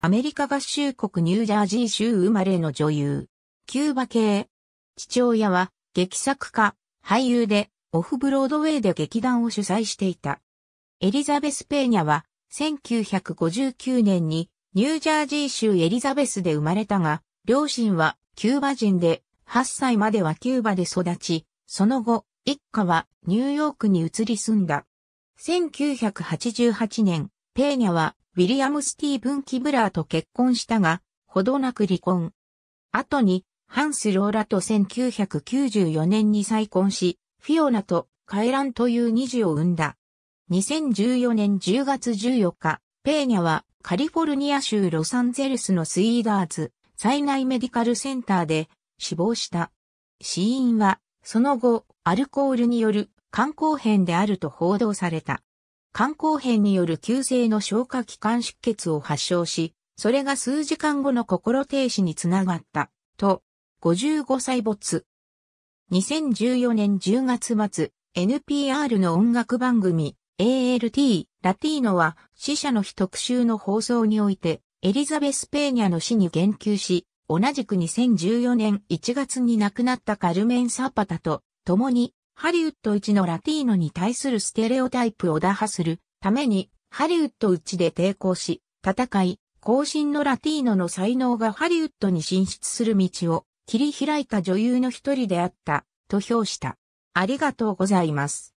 アメリカ合衆国ニュージャージー州生まれの女優。キューバ系。父親は劇作家、俳優で、オフブロードウェイで劇団を主催していた。エリザベス・ペーニャは、1959年にニュージャージー州エリザベスで生まれたが、両親はキューバ人で、8歳まではキューバで育ち、その後、一家はニューヨークに移り住んだ。1988年、ペーニャはウィリアム・スティーブン・キブラーと結婚したが、ほどなく離婚。後に、ハンス・ローラと1994年に再婚し、フィオナとカエランという二児を生んだ。2014年10月14日、ペーニャはカリフォルニア州ロサンゼルスのスイーダーズ、災害メディカルセンターで死亡した。死因は、その後、アルコールによる肝硬変であると報道された。肝硬変による急性の消化器官出血を発症し、それが数時間後の心停止につながった、と、55歳没。2014年10月末、NPR の音楽番組、ALT、ラティーノは、死者の日特集の放送において、エリザベス・ペーニャの死に言及し、同じく2014年1月に亡くなったカルメン・サパタと、共にハリウッド一のラティーノに対するステレオタイプを打破するために、ハリウッド一で抵抗し、戦い、後進のラティーノの才能がハリウッドに進出する道を切り開いた女優の一人であった、と評した。ありがとうございます。